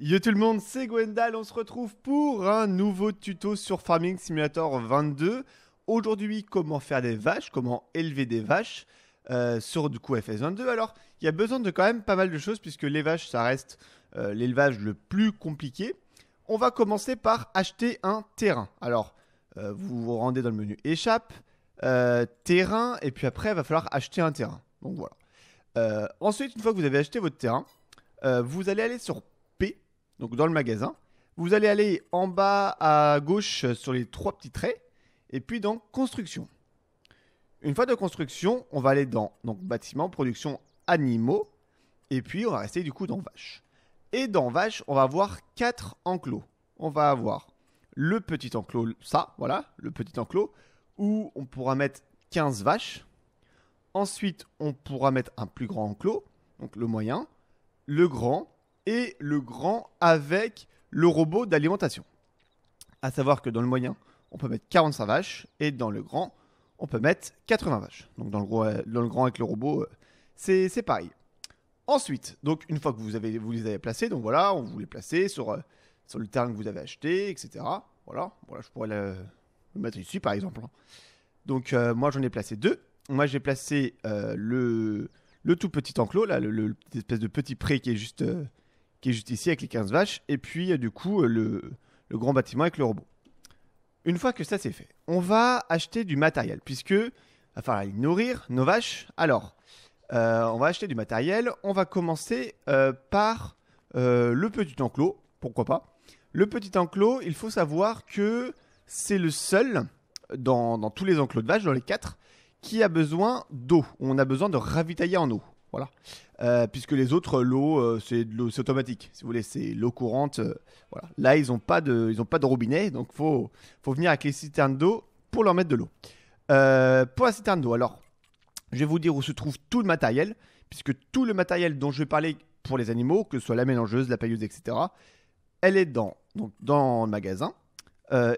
Yo tout le monde, c'est Gwendal, on se retrouve pour un nouveau tuto sur Farming Simulator 22. Aujourd'hui, comment faire des vaches, comment élever des vaches euh, sur du coup FS22. Alors, il y a besoin de quand même pas mal de choses puisque les vaches, ça reste euh, l'élevage le plus compliqué. On va commencer par acheter un terrain. Alors, euh, vous vous rendez dans le menu échappe, terrain, et puis après, il va falloir acheter un terrain. Donc voilà. ensuite, une fois que vous avez acheté votre terrain, vous allez aller sur donc dans le magasin. Vous allez aller en bas à gauche sur les trois petits traits, et puis dans construction. Une fois de construction, on va aller dans donc, bâtiment, production, animaux, et puis on va rester du coup dans vache. Et dans vache, on va avoir quatre enclos. On va avoir le petit enclos, ça, voilà, le petit enclos, où on pourra mettre 15 vaches. Ensuite, on pourra mettre un plus grand enclos, donc le moyen, le grand, et le grand avec le robot d'alimentation. A savoir que dans le moyen, on peut mettre 45 vaches et dans le grand, on peut mettre 80 vaches. Donc euh, dans le, grand avec le robot, euh, c'est pareil. Ensuite, donc une fois que vous, avez, vous les avez placés, donc voilà, on vous les place sur, euh, sur le terrain que vous avez acheté, etc. Voilà, voilà je pourrais le, mettre ici par exemple. Hein. Donc moi j'en ai placé deux. Moi j'ai placé le, le tout petit enclos, là, le, de petit pré qui est juste, qui est juste ici avec les 15 vaches, et puis euh, du coup euh, le, grand bâtiment avec le robot. Une fois que ça c'est fait, on va acheter du matériel, puisque il va falloir nourrir nos vaches. Alors, euh, on va acheter du matériel, on va commencer par le petit enclos, pourquoi pas. Le petit enclos, il faut savoir que c'est le seul dans, dans, tous les enclos de vaches, dans les quatre, qui a besoin d'eau. On a besoin de ravitailler en eau. Voilà. Euh, puisque les autres euh, euh, l'eau, c'est automatique. Si vous voulez, c'est l'eau courante. voilà. Là, ils n'ont pas, de, pas de robinet, donc il faut, venir avec les citernes d'eau pour leur mettre de l'eau. pour la citerne d'eau, alors, je vais vous dire où se trouve tout le matériel, puisque tout le matériel dont je vais parler pour les animaux, que ce soit la mélangeuse, la pailleuse, etc., elle est dans, donc, dans le magasin,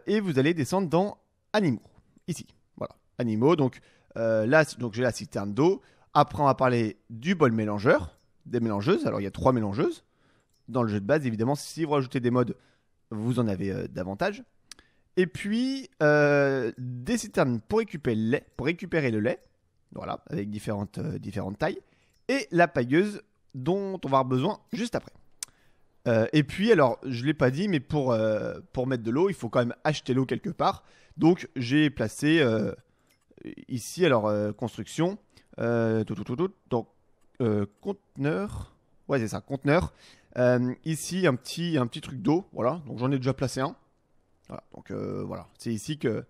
et vous allez descendre dans Animaux, ici. Voilà, Animaux, donc là, donc j'ai la citerne d'eau. Après, on va parler du bol mélangeur, des mélangeuses. Alors, il y a trois mélangeuses. Dans le jeu de base, évidemment, si vous rajoutez des modes, vous en avez euh, davantage. Et puis, euh, des citernes pour récupérer le lait, pour récupérer le lait voilà, avec différentes, euh, différentes tailles. Et la pailleuse dont on va avoir besoin juste après. et puis, alors, je ne l'ai pas dit, mais pour, pour mettre de l'eau, il faut quand même acheter l'eau quelque part. Donc, j'ai placé ici, alors, construction, euh, donc, euh, conteneur. Ouais, c'est ça, conteneur. Euh, ici, un petit, un petit truc d'eau. Voilà, donc j'en ai déjà placé un. Voilà, donc voilà, c'est ici que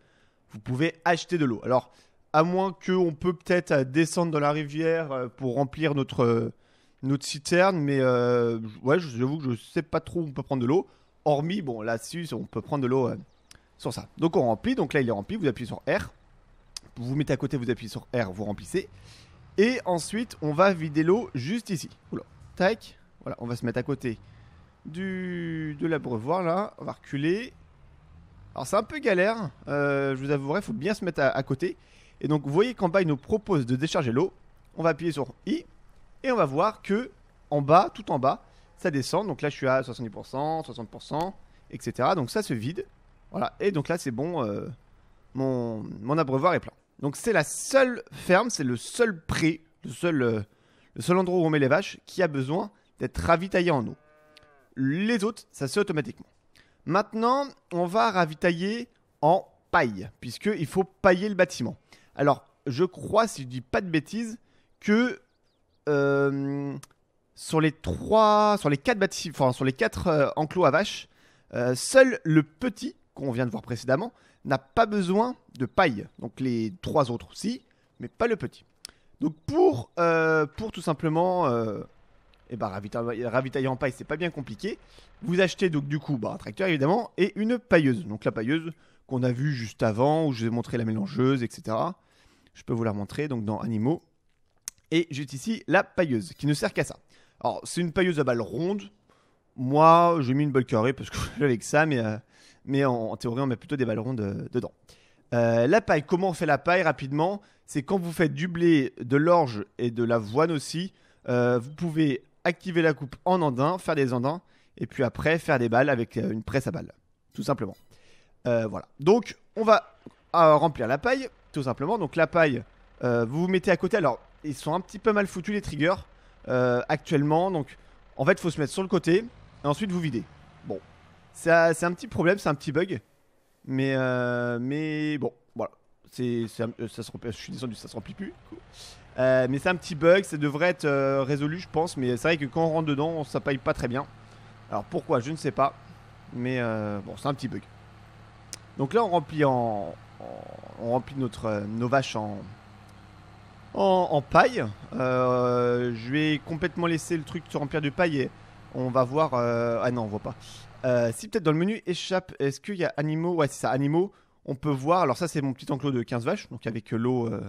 vous pouvez acheter de l'eau. Alors, à moins qu'on peut peut-être descendre dans la rivière pour remplir notre, notre citerne, mais ouais, j'avoue que je sais pas trop où on peut prendre de l'eau. Hormis, bon, là-dessus, on peut prendre de l'eau sur ça. Donc on remplit, donc là il est rempli, vous appuyez sur R vous mettez à côté, vous appuyez sur R, vous remplissez. Et ensuite, on va vider l'eau juste ici. tac. Voilà, on va se mettre à côté du, de l'abreuvoir là. On va reculer. Alors c'est un peu galère, euh, je vous avouerai, il faut bien se mettre à, côté. Et donc vous voyez qu'en bas il nous propose de décharger l'eau. On va appuyer sur I et on va voir que en bas, tout en bas, ça descend. Donc là je suis à 70%, 60%, etc. Donc ça se vide. Voilà, et donc là c'est bon, euh, mon, mon abreuvoir est plein. Donc c'est la seule ferme, c'est le seul pré, le seul, euh, le seul endroit où on met les vaches qui a besoin d'être ravitaillé en eau. Les autres, ça se fait automatiquement. Maintenant, on va ravitailler en paille, puisqu'il faut pailler le bâtiment. Alors, je crois, si je dis pas de bêtises, que euh, sur les trois, sur les quatre bâtiments, enfin, sur les quatre euh, enclos à vaches, seul le petit qu'on vient de voir précédemment n'a pas besoin de paille. Donc les trois autres aussi, mais pas le petit. Donc pour, euh, pour tout simplement euh, eh ben, ravitailler, ravitailler en paille, c'est pas bien compliqué. Vous achetez donc du coup bah, un tracteur évidemment et une pailleuse. Donc la pailleuse qu'on a vue juste avant, où je vous ai montré la mélangeuse, etc. Je peux vous la montrer donc dans Animaux. Et j'ai ici la pailleuse qui ne sert qu'à ça. Alors c'est une pailleuse à balles rondes. Moi j'ai mis une balle carrée parce que j'avais ça, mais euh, mais en, théorie, on met plutôt des balles dedans. Euh, la paille, comment on fait la paille rapidement C'est quand vous faites du blé, de l'orge et de l'avoine aussi, euh, vous pouvez activer la coupe en andin, faire des andins, et puis après faire des balles avec euh, une presse à balles, tout simplement. voilà. Donc on va remplir la paille, tout simplement. Donc la paille, vous vous mettez à côté. Alors ils sont un petit peu mal foutus les triggers actuellement, donc en fait il faut se mettre sur le côté et ensuite vous videz c'est un petit problème, c'est un petit bug. Mais, euh, mais bon, voilà. C'est, euh, ça se, je suis descendu, ça se remplit plus. Euh, mais c'est un petit bug, ça devrait être résolu, je pense. Mais c'est vrai que quand on rentre dedans, ça paille pas très bien. Alors pourquoi, je ne sais pas. Mais bon, c'est un petit bug. Donc là, on remplit, en, on notre, nos vaches en, en, paille. je vais complètement laisser le truc se remplir de paille on va voir. ah non, on voit pas. Euh, si peut-être dans le menu échappe, est-ce qu'il y a animaux Ouais, c'est ça, animaux. On peut voir. Alors, ça, c'est mon petit enclos de 15 vaches, donc avec euh, l'eau euh,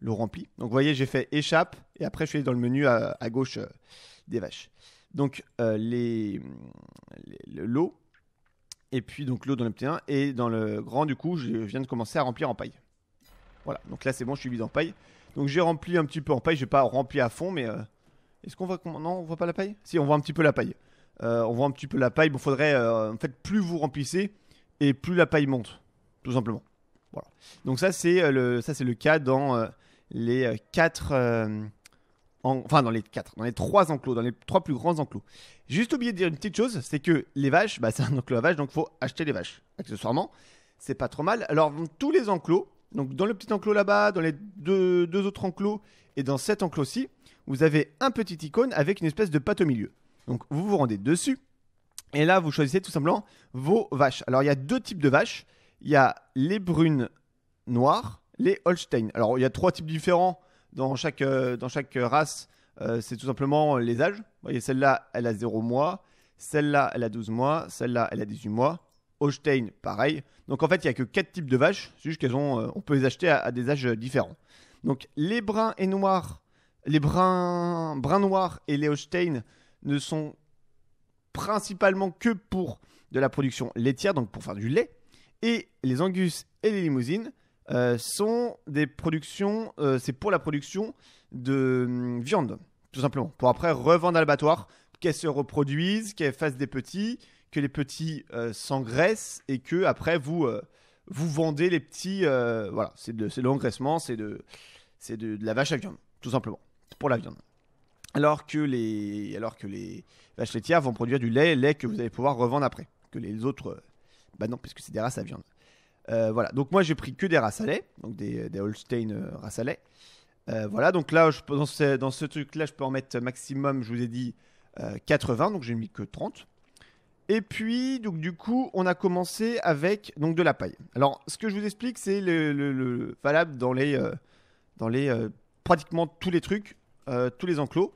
l'eau remplie. Donc, vous voyez, j'ai fait échappe et après, je suis dans le menu à, gauche des vaches. Donc, les, l'eau et puis donc l'eau dans le petit et dans le grand, du coup, je viens de commencer à remplir en paille. Voilà, donc là, c'est bon, je suis vide en paille. Donc, j'ai rempli un petit peu en paille, je j'ai pas rempli à fond, mais est-ce qu'on voit. Non, on voit pas la paille Si, on voit un petit peu la paille. Euh, on voit un petit peu la paille. Bon, faudrait euh, en fait plus vous remplissez et plus la paille monte, tout simplement. Voilà. Donc ça c'est euh, le ça c'est le cas dans les quatre enfin dans les quatre, dans les trois enclos, dans les trois plus grands enclos. juste oublié de dire une petite chose, c'est que les vaches, bah, c'est un enclos à vaches, donc faut acheter les vaches. Accessoirement, c'est pas trop mal. Alors dans tous les enclos, donc dans le petit enclos là-bas, dans les deux, deux, autres enclos et dans cet enclos-ci, vous avez un petit icône avec une espèce de pâte au milieu. Donc vous vous rendez dessus. Et là, vous choisissez tout simplement vos vaches. Alors il y a deux types de vaches. Il y a les brunes noires, les Holstein. Alors il y a trois types différents dans chaque, euh, dans chaque race. Euh, c'est tout simplement les âges. Vous voyez, celle-là, elle a 0 mois. Celle-là, elle a 12 mois. Celle-là, elle a 18 mois. Holstein, pareil. Donc en fait, il n'y a que quatre types de vaches, c'est juste qu'elles ont, euh, on peut les acheter à, des âges différents. Donc les bruns et noirs, les bruns, bruns noirs et les Holstein ne sont principalement que pour de la production laitière, donc pour faire du lait. Et les Angus et les Limousines euh, sont des productions, euh, c'est pour la production de hum, viande, tout simplement, pour après revendre à l'abattoir, qu'elles se reproduisent, qu'elles fassent des petits, que les petits euh, s'engraissent et que après vous vous vendez les petits. voilà, c'est de, l'engraissement, c'est de, de la vache à viande, tout simplement, pour la viande alors que les, alors que les vaches laitières vont produire du lait, lait que vous allez pouvoir revendre après. Que les autres, euh, bah non, puisque c'est des races à viande. Euh, voilà, donc moi j'ai pris que des races à lait, donc des, Holstein euh, races à lait. voilà, donc là, je, dans ce, dans ce truc-là, je peux en mettre maximum, je vous ai dit, 80, donc j'ai mis que 30. Et puis, donc du coup, on a commencé avec donc de la paille. Alors, ce que je vous explique, c'est le valable dans les, dans les pratiquement tous les trucs euh, tous les enclos.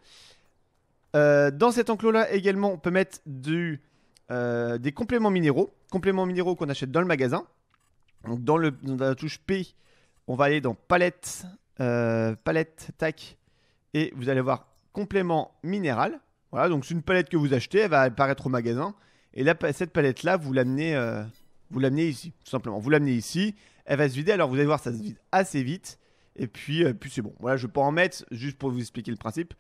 Euh, dans cet enclos-là également, on peut mettre du, euh, des compléments minéraux, compléments minéraux qu'on achète dans le magasin. Donc dans, le, la touche P, on va aller dans palette, palette, tac, et vous allez voir complément minéral. Voilà, donc c'est une palette que vous achetez, elle va apparaître au magasin. Et là, cette palette-là, vous l'amenez, vous l'amenez ici, tout simplement. Vous l'amenez ici, elle va se vider. Alors vous allez voir, ça se vide assez vite. Et puis, euh, puis c'est bon. Voilà, je peux en mettre, juste pour vous expliquer le principe,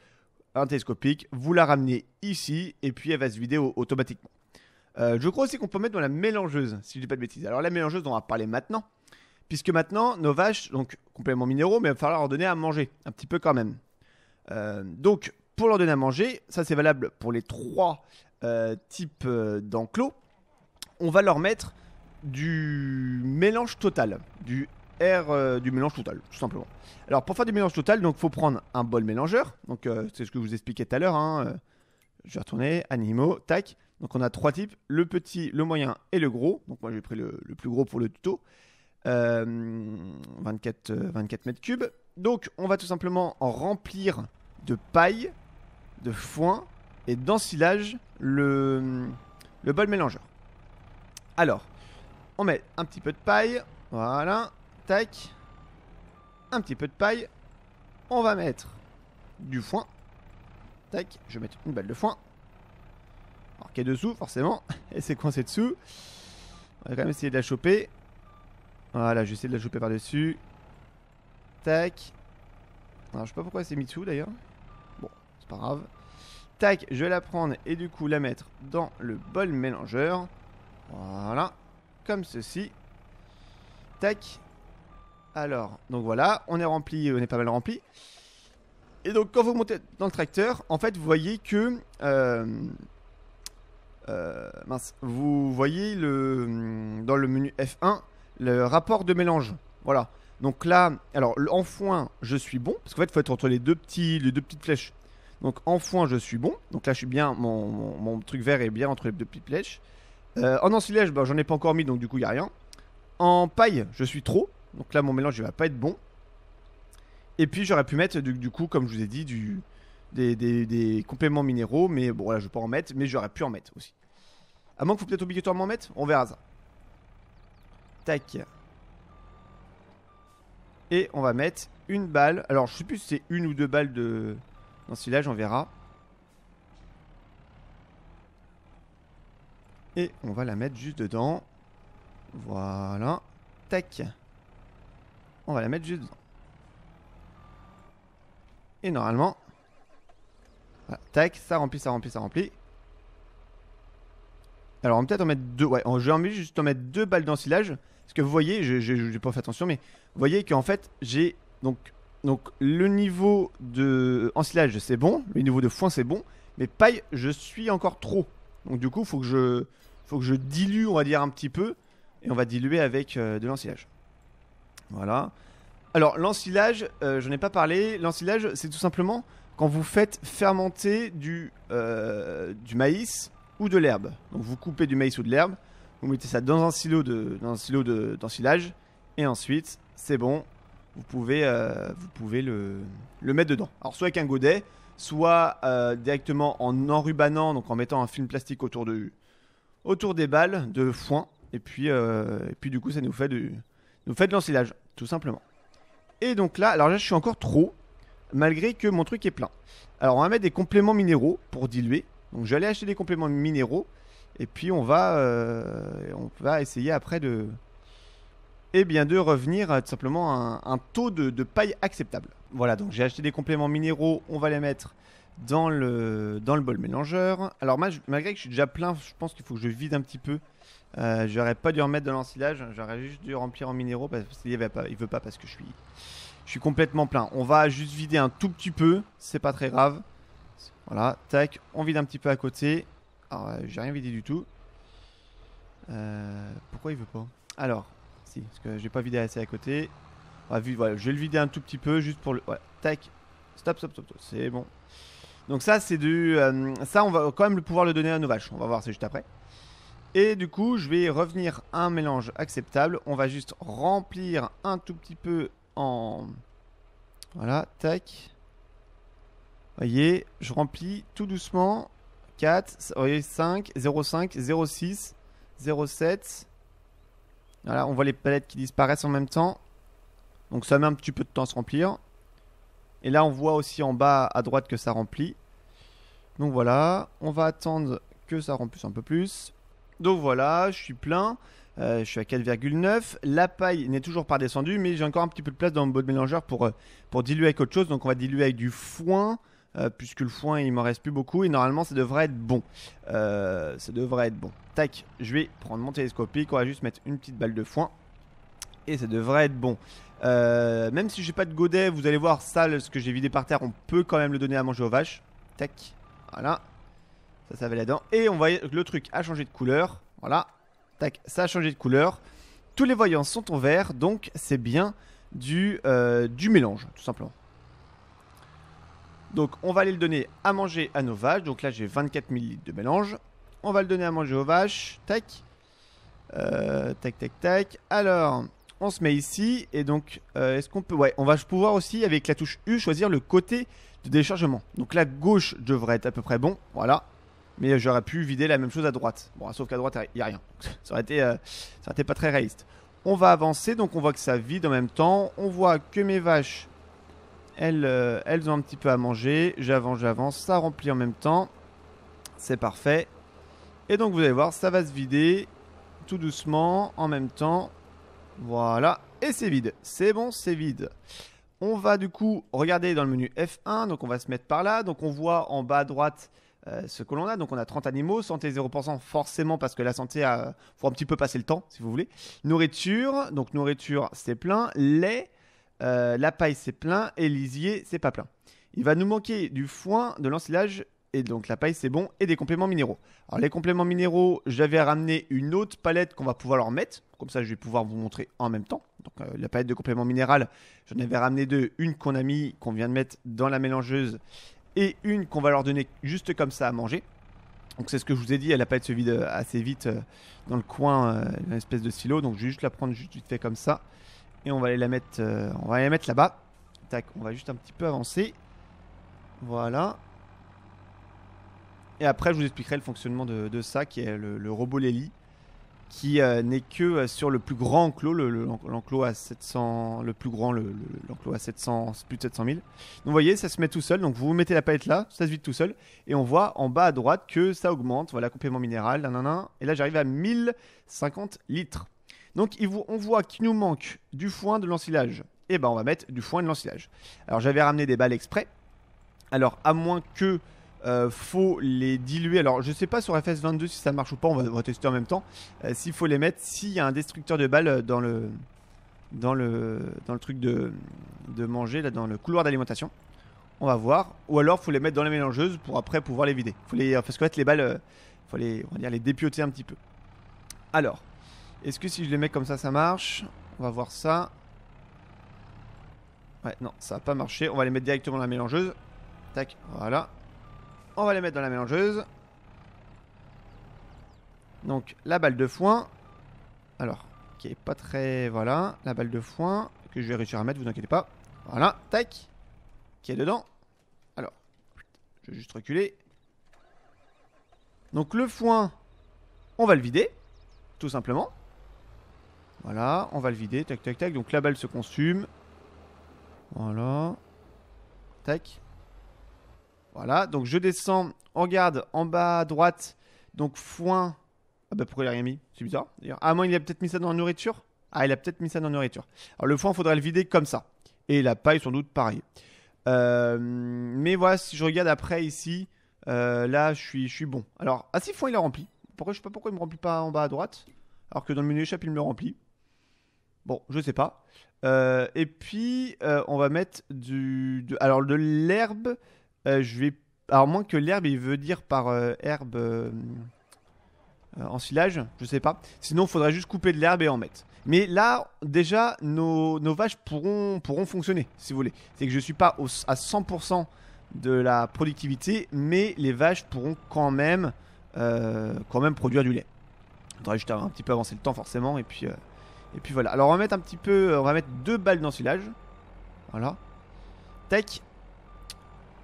un télescopique, vous la ramenez ici, et puis elle va se vider automatiquement. Euh, je crois aussi qu'on peut mettre dans la mélangeuse, si je dis pas de bêtises. Alors la mélangeuse, on va parler maintenant, puisque maintenant, nos vaches, donc complètement minéraux, mais il va falloir leur donner à manger, un petit peu quand même. Euh, donc, pour leur donner à manger, ça c'est valable pour les trois types d'enclos, on va leur mettre du mélange total, du R euh, du mélange total, tout simplement. Alors pour faire du mélange total, donc faut prendre un bol mélangeur. Donc euh, c'est ce que je vous expliquais tout à l'heure. Hein, euh, je vais retourner, animaux, tac. Donc on a trois types, le petit, le moyen et le gros. Donc moi j'ai pris le, plus gros pour le tuto. 24, 24 mètres cubes. Donc on va tout simplement remplir de paille, de foin et d'ensilage le, le bol mélangeur. Alors, on met un petit peu de paille, voilà, Tac. Un petit peu de paille. On va mettre du foin. Tac. Je vais mettre une balle de foin. Alors est dessous, forcément. Et c'est coincé dessous. On va quand même essayer de la choper. Voilà, je vais essayer de la choper par-dessus. Tac. Alors, je sais pas pourquoi c'est mis dessous d'ailleurs. Bon, c'est pas grave. Tac, je vais la prendre et du coup la mettre dans le bol mélangeur. Voilà, comme ceci. Tac, alors, donc voilà, on est rempli, euh, on est pas mal rempli. Et donc quand vous montez dans le tracteur, en fait vous voyez que... Euh, euh, mince, vous voyez le, mm, dans le menu F1 le rapport de mélange. Voilà. Donc là, alors en foin, je suis bon, parce qu'en fait, il faut être entre les deux, petits, les deux petites flèches. Donc en foin, je suis bon. Donc là, je suis bien, mon, truc vert est bien entre les deux petites flèches. en ensilage, ben, j'en ai pas encore mis, donc du coup, il n'y a rien. En paille, je suis trop. Donc là, mon mélange ne va pas être bon. Et puis, j'aurais pu mettre, du, coup, comme je vous ai dit, du, des, compléments minéraux. Mais bon, là, je ne vais pas en mettre. Mais j'aurais pu en mettre aussi. À moins qu'il faut peut-être obligatoirement en mettre. On verra ça. Tac. Et on va mettre une balle. Alors, je ne sais plus si c'est une ou deux balles de... dans on verra. Et on va la mettre juste dedans. Voilà. Tac. On va la mettre juste dedans. Et normalement... tac, ça remplit, ça remplit, ça remplit. Alors on va peut-être en mettre deux. Ouais, j'ai envie juste en mettre deux balles d'ensilage. Parce que vous voyez, je n'ai pas fait attention, mais vous voyez qu'en fait, j'ai donc, donc le niveau de ensilage, c'est bon. Le niveau de foin, c'est bon. Mais paille, je suis encore trop. Donc du coup, faut que je, faut que je dilue, on va dire, un petit peu. Et on va diluer avec euh, de l'ensilage. Voilà. Alors, l'ensilage, je euh, je n'ai pas parlé. L'ensilage, c'est tout simplement quand vous faites fermenter du, euh, du maïs ou de l'herbe. Donc, vous coupez du maïs ou de l'herbe, vous mettez ça dans un silo de, d'ensilage, et ensuite, c'est bon, vous pouvez, euh, vous pouvez le, mettre dedans. Alors, soit avec un godet, soit directement en enrubanant, donc en mettant un film plastique autour, de, autour des balles de foin, et puis, et puis du coup, ça nous fait du, nous fait de l'ensilage tout simplement. Et donc là, alors là je suis encore trop, malgré que mon truc est plein. Alors on va mettre des compléments minéraux pour diluer. Donc j'allais acheter des compléments minéraux, et puis on va, euh, on va essayer après de... et eh bien de revenir à tout simplement un, taux de, paille acceptable. Voilà, donc j'ai acheté des compléments minéraux, on va les mettre dans le, dans le bol mélangeur. Alors, malgré que je suis déjà plein, je pense qu'il faut que je vide un petit peu. Euh, j'aurais pas dû remettre dans l'ensilage, j'aurais juste dû remplir en minéraux parce qu'il veut pas parce que je suis, je suis complètement plein. On va juste vider un tout petit peu, c'est pas très grave. Voilà, tac, on vide un petit peu à côté. Alors, euh, j'ai rien vidé du tout. Euh, pourquoi il veut pas Alors, si, parce que j'ai pas vidé assez à côté. je vais le vider un tout petit peu juste pour le. Ouais, tac, stop, stop, stop. c'est bon, donc ça, c'est du... Euh, ça, on va quand même pouvoir le donner à nos vaches. On va voir, c'est juste après. Et du coup, je vais revenir à un mélange acceptable. On va juste remplir un tout petit peu en... Voilà, tac. Voyez, je remplis tout doucement. 4, 0, 5, 0,5, 0,6, 0,7. Voilà, on voit les palettes qui disparaissent en même temps. Donc ça met un petit peu de temps à se remplir. Et là, on voit aussi en bas à droite que ça remplit. Donc voilà, on va attendre que ça remplisse un peu plus. Donc voilà, je suis plein. Euh, je suis à 4,9. La paille n'est toujours pas descendue, mais j'ai encore un petit peu de place dans mon bol mélangeur pour, euh, pour diluer avec autre chose. Donc on va diluer avec du foin, euh, puisque le foin, il m'en reste plus beaucoup. Et normalement, ça devrait être bon. ça devrait être bon. Tac, je vais prendre mon télescopique. On va juste mettre une petite balle de foin. Et ça devrait être bon. Euh, même si j'ai pas de godet, vous allez voir, ça, ce que j'ai vidé par terre, on peut quand même le donner à manger aux vaches. Tac, voilà. Ça, ça là-dedans. Et on voit le truc a changé de couleur. Voilà. Tac, ça a changé de couleur. Tous les voyants sont en vert, donc c'est bien du, euh, du mélange, tout simplement. Donc on va aller le donner à manger à nos vaches. Donc là j'ai 24 000 de mélange. On va le donner à manger aux vaches. Tac. Euh, tac, tac, tac. Alors, on se met ici et donc euh, est-ce qu'on peut ouais on va pouvoir aussi avec la touche U choisir le côté de déchargement donc la gauche devrait être à peu près bon voilà mais euh, j'aurais pu vider la même chose à droite bon sauf qu'à droite il n'y a rien ça aurait été euh, ça pas très réaliste on va avancer donc on voit que ça vide en même temps on voit que mes vaches elles ont un petit peu à manger j'avance j'avance ça remplit en même temps c'est parfait et donc vous allez voir ça va se vider tout doucement en même temps voilà, et c'est vide. C'est bon, c'est vide. On va du coup regarder dans le menu F1, donc on va se mettre par là. Donc on voit en bas à droite euh, ce que l'on a. Donc on a 30 animaux, santé 0% forcément parce que la santé, a... faut un petit peu passer le temps si vous voulez. Nourriture, donc nourriture c'est plein. Lait, euh, la paille c'est plein et lisier c'est pas plein. Il va nous manquer du foin, de l'ensilage et donc la paille c'est bon, et des compléments minéraux. Alors les compléments minéraux, j'avais ramené une autre palette qu'on va pouvoir leur mettre, comme ça je vais pouvoir vous montrer en même temps. Donc euh, la palette de compléments minéraux, j'en avais ramené deux, une qu'on a mis, qu'on vient de mettre dans la mélangeuse, et une qu'on va leur donner juste comme ça à manger. Donc c'est ce que je vous ai dit, elle palette pas se vide euh, assez vite euh, dans le coin, une espèce de silo. Donc je vais juste la prendre juste vite fait comme ça. Et on va aller la mettre, on va aller la mettre là-bas. Tac, on va juste un petit peu avancer. Voilà. Et après, je vous expliquerai le fonctionnement de, ça, qui est le, robot Lely, qui euh, n'est que euh, sur le plus grand enclos, l'enclos le, à 700, le plus grand, l'enclos à 700, plus de 700 000. Donc vous voyez, ça se met tout seul. Donc vous mettez la palette là, ça se vide tout seul, et on voit en bas à droite que ça augmente. Voilà, complément minéral, Et là, j'arrive à 1050 litres. Donc on voit qu'il nous manque du foin de l'ensilage. Et eh ben on va mettre du foin de l'ensilage. Alors j'avais ramené des balles exprès. Alors à moins que euh, faut les diluer. Alors, je sais pas sur FS22 si ça marche ou pas, on va, tester en même temps. Euh, s'il faut les mettre, s'il y a un destructeur de balles euh, dans le, dans le, dans le truc de, de manger, là, dans le couloir d'alimentation. On va voir. Ou alors, faut les mettre dans la mélangeuse pour après pouvoir les vider. Faut parce les balles, faut les, on les dépioter un petit peu. Alors, est-ce que si je les mets comme ça, ça marche On va voir ça. Ouais, non, ça n'a pas marché. On va les mettre directement dans la mélangeuse. Tac, voilà. On va les mettre dans la mélangeuse. Donc la balle de foin. Alors, qui est pas très... Voilà, la balle de foin que je vais réussir à mettre, vous inquiétez pas. Voilà, tac. Qui est dedans. Alors, je vais juste reculer. Donc le foin, on va le vider, tout simplement. Voilà, on va le vider, tac, tac, tac. Donc la balle se consume. Voilà. Tac. Voilà, donc je descends, on regarde en bas à droite, donc foin. Ah bah pourquoi il a rien mis C'est bizarre. Ah, moi il a peut-être mis ça dans la nourriture Ah, il a peut-être mis ça dans la nourriture. Alors le foin, il faudrait le vider comme ça. Et la paille, sans doute, pareil. Euh, mais voilà, si je regarde après ici, euh, là, je suis, je suis bon. Alors, à ah, six foin il a rempli. Pourquoi, je sais pas pourquoi il me remplit pas en bas à droite, alors que dans le menu échappe, il me remplit. Bon, je sais pas. Euh, et puis, on va mettre du, alors de l'herbe. Euh, je vais. Alors, moins que l'herbe, il veut dire par euh, herbe euh, en silage, je sais pas. Sinon, il faudrait juste couper de l'herbe et en mettre. Mais là, déjà, nos, vaches pourront, fonctionner, si vous voulez. C'est que je ne suis pas à 100% de la productivité, mais les vaches pourront quand même, quand même produire du lait. Il faudrait juste un petit peu avancer le temps, forcément, et puis. voilà. Alors on va mettre un petit peu, on va mettre deux balles d'ensilage. Voilà. Tac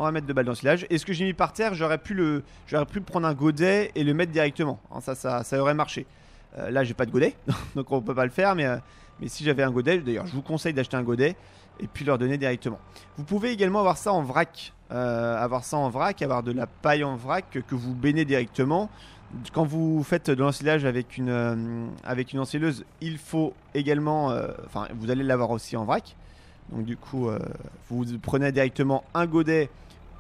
on va mettre de balles dans Et ce que j'ai mis par terre, j'aurais pu, le, j'aurais pu prendre un godet et le mettre directement. Hein, ça, ça, aurait marché. Euh, là, j'ai pas de godet, donc on peut pas le faire, mais, euh, mais si j'avais un godet, d'ailleurs, je vous conseille d'acheter un godet et puis leur donner directement. Vous pouvez également avoir ça en vrac, euh, avoir ça en vrac, avoir de la paille en vrac que vous baignez directement. Quand vous faites de l'ensilage avec une, avec une ensileuse, il faut également, enfin, vous allez l'avoir aussi en vrac. Donc du coup, vous prenez directement un godet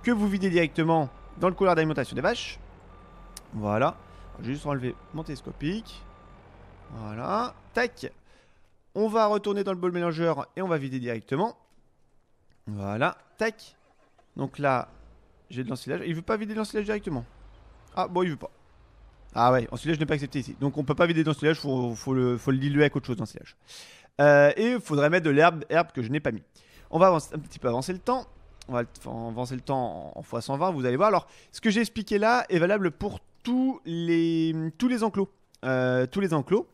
que vous videz directement dans le couloir d'alimentation des vaches. Voilà. Juste enlever mon télescopique. Voilà. Tac. On va retourner dans le bol mélangeur et on va vider directement. Voilà. Tac. Donc là, j'ai de l'ensilage. Il veut pas vider l'ensilage directement. Ah bon, il veut pas. Ah ouais, ensilage n'est pas accepté ici. Donc on peut pas vider d'ensilage, faut, faut, le, faut le diluer avec autre chose d'ensilage. Euh, et il faudrait mettre de l'herbe, herbe que je n'ai pas mis. On va un petit peu avancer le temps on va avancer le temps en x120, vous allez voir. Alors, ce que j'ai expliqué là est valable pour tous les, tous les enclos. Euh, tous les enclos.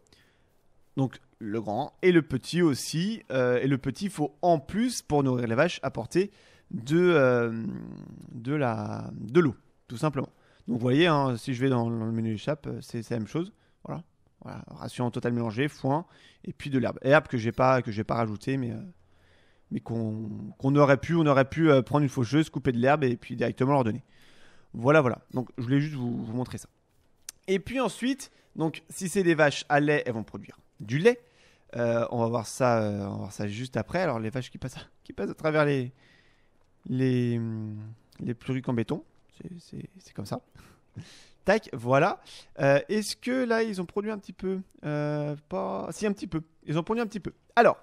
Donc, le grand et le petit aussi. Euh, et le petit, il faut en plus, pour nourrir les vaches, apporter de, euh, de, la, de l'eau, tout simplement. Donc, vous voyez, hein, si je vais dans, le menu échappe, c'est la même chose. Voilà. voilà. Ration totale mélangée, foin, et puis de l'herbe. Herbe que j'ai pas, que j'ai pas rajouté, mais mais qu'on aurait pu, on aurait pu euh, prendre une faucheuse, couper de l'herbe et puis directement leur donner. Voilà, voilà. Donc je voulais juste vous, montrer ça. Et puis ensuite, donc si c'est des vaches à lait, elles vont produire du lait. Euh, on va voir ça, euh, on va voir ça juste après. Alors les vaches qui passent, à, qui passent à travers les les hmm, les en béton, c'est comme ça. Tac, voilà. Est-ce que là ils ont produit un petit peu Pas, si un petit peu. Ils ont produit un petit peu. Alors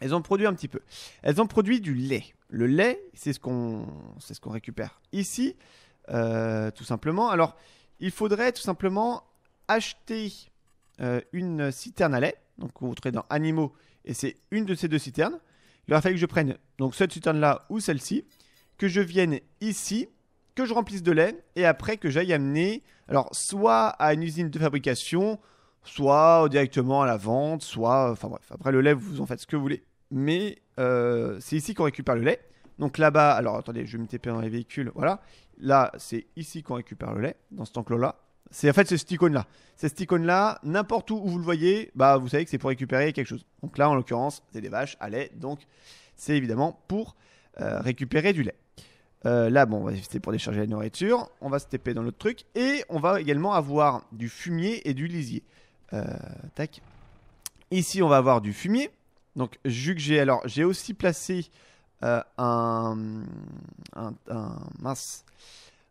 elles ont produit un petit peu. Elles ont produit du lait. Le lait, c'est ce qu'on ce qu'on récupère ici, euh, tout simplement. Alors, il faudrait tout simplement acheter euh, une citerne à lait. Donc, vous trouvez dans Animaux, et c'est une de ces deux citernes. Il va fallu que je prenne donc cette citerne-là ou celle-ci, que je vienne ici, que je remplisse de lait, et après que j'aille amener, alors, soit à une usine de fabrication, soit directement à la vente, soit... Enfin bref, après le lait, vous en faites ce que vous voulez mais euh, c'est ici qu'on récupère le lait. Donc là-bas, alors attendez, je vais me taper dans les véhicules, voilà. Là, c'est ici qu'on récupère le lait, dans cet enclos-là. C'est en fait ce cet icône là. C'est cet icône là, n'importe où, où vous le voyez, bah vous savez que c'est pour récupérer quelque chose. Donc là en l'occurrence, c'est des vaches à lait, donc c'est évidemment pour euh, récupérer du lait. Euh, là, bon, c'est pour décharger la nourriture. On va se taper dans l'autre truc. Et on va également avoir du fumier et du lisier. tac. Ici, on va avoir du fumier. Donc Alors j'ai aussi placé euh, un,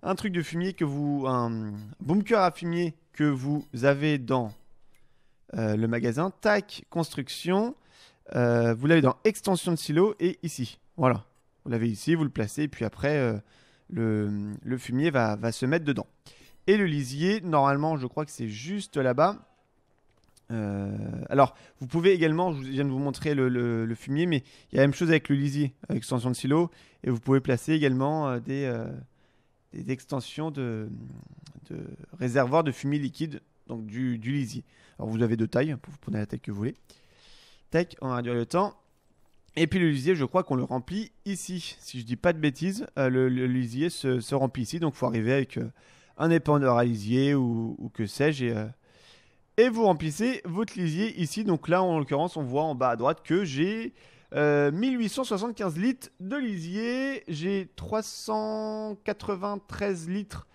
un, truc de fumier que vous un bunker à fumier que vous avez dans euh, le magasin. Tac construction. Euh, vous l'avez dans extension de silo et ici. Voilà. Vous l'avez ici, vous le placez, et puis après, le, le, fumier va, va se mettre dedans. Et le lisier, normalement, je crois que c'est juste là-bas. Euh, alors, vous pouvez également, je viens de vous montrer le, fumier, mais il y a la même chose avec le lisier, avec l'extension de silo, et vous pouvez placer également euh, des, euh, des, extensions de, de, réservoirs de fumier liquide, donc du, du, lisier. Alors, vous avez deux tailles, vous prenez la taille que vous voulez. Tac, on va réduire le temps. Et puis le lisier, je crois qu'on le remplit ici. Si je dis pas de bêtises, le, lisier se, remplit ici, donc il faut arriver avec un épandeur à lisier ou, ou que sais-je, et vous remplissez votre lisier ici. Donc là, en l'occurrence, on voit en bas à droite que j'ai 1875 euh, litres de lisier, j'ai 393 litres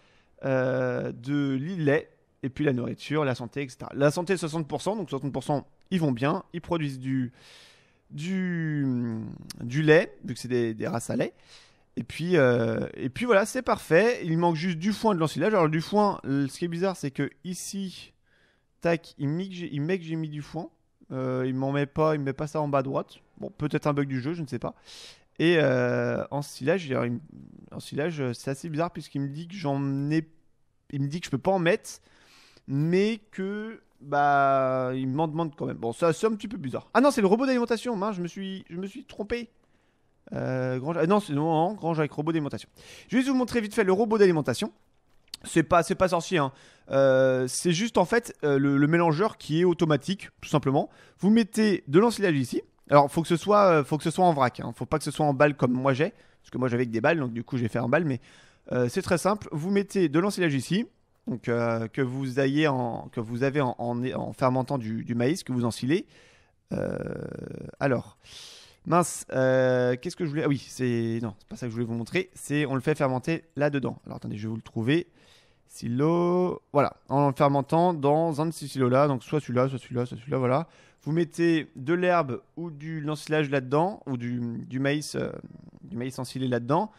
euh, de lait, et puis la nourriture, la santé, etc. La santé, 60%, donc 60%, ils vont bien, ils produisent du, du, lait, vu que c'est des, races à lait. Et puis, euh, et puis voilà, c'est parfait. Il manque juste du foin de l'ensilage. Alors, du foin, ce qui est bizarre, c'est que ici, Tac, il met que j'ai mis du foin. Euh, il m'en met pas, il met pas ça en bas à droite. Bon, peut-être un bug du jeu, je ne sais pas. Et euh, en silage, euh, c'est assez bizarre puisqu'il me dit que j'en ai, il me dit que je peux pas en mettre, mais que bah il m'en demande quand même. Bon, ça c'est un petit peu bizarre. Ah non, c'est le robot d'alimentation. Hein, je me suis, je me suis trompé. Euh, ah non, c'est non, avec robot d'alimentation. Je vais vous montrer vite fait le robot d'alimentation. C'est pas, c'est pas sorcier. Hein. Euh, c'est juste en fait euh, le, mélangeur qui est automatique, tout simplement. Vous mettez de l'ensilage ici. Alors faut que ce soit, euh, faut que ce soit en vrac. Hein. Faut pas que ce soit en balle comme moi j'ai, parce que moi j'avais que des balles, donc du coup j'ai fait en balle. Mais c'est très simple. Vous mettez de l'ensilage ici, donc que vous ayez en, que vous avez en, fermentant du, du, maïs que vous ensilez. alors. Mince, qu'est-ce que je voulais. Ah oui, c'est. Non, c'est pas ça que je voulais vous montrer. C'est on le fait fermenter là-dedans. Alors attendez, je vais vous le trouver. Voilà, en fermentant dans un de ces silos-là, donc soit celui-là, soit celui-là, soit celui-là, voilà. Vous mettez de l'herbe ou du lancillage là-dedans, ou du, maïs, euh, du maïs ensilé là-dedans.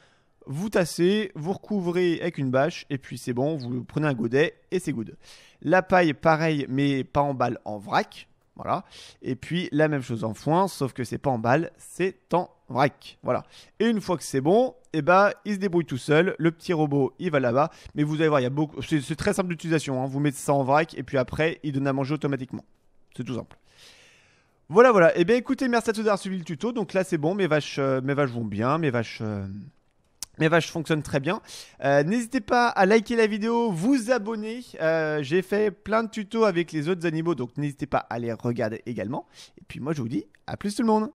Vous tassez, vous recouvrez avec une bâche, et puis c'est bon, vous prenez un godet et c'est good. La paille, pareil, mais pas en balle, en vrac. Voilà. Et puis la même chose en foin, sauf que c'est pas en balle, c'est en vrac. Voilà. Et une fois que c'est bon, et eh ben, il se débrouille tout seul. Le petit robot, il va là-bas. Mais vous allez voir, il y a beaucoup. C'est très simple d'utilisation. Hein. Vous mettez ça en vrac et puis après, il donne à manger automatiquement. C'est tout simple. Voilà, voilà. Et eh bien, écoutez, merci à tous d'avoir suivi le tuto. Donc là, c'est bon. Mes vaches, euh, mes vaches vont bien. Mes vaches. Euh, mais vaches fonctionne très bien. Euh, n'hésitez pas à liker la vidéo, vous abonner. Euh, j'ai fait plein de tutos avec les autres animaux, donc n'hésitez pas à les regarder également. Et puis moi, je vous dis à plus tout le monde.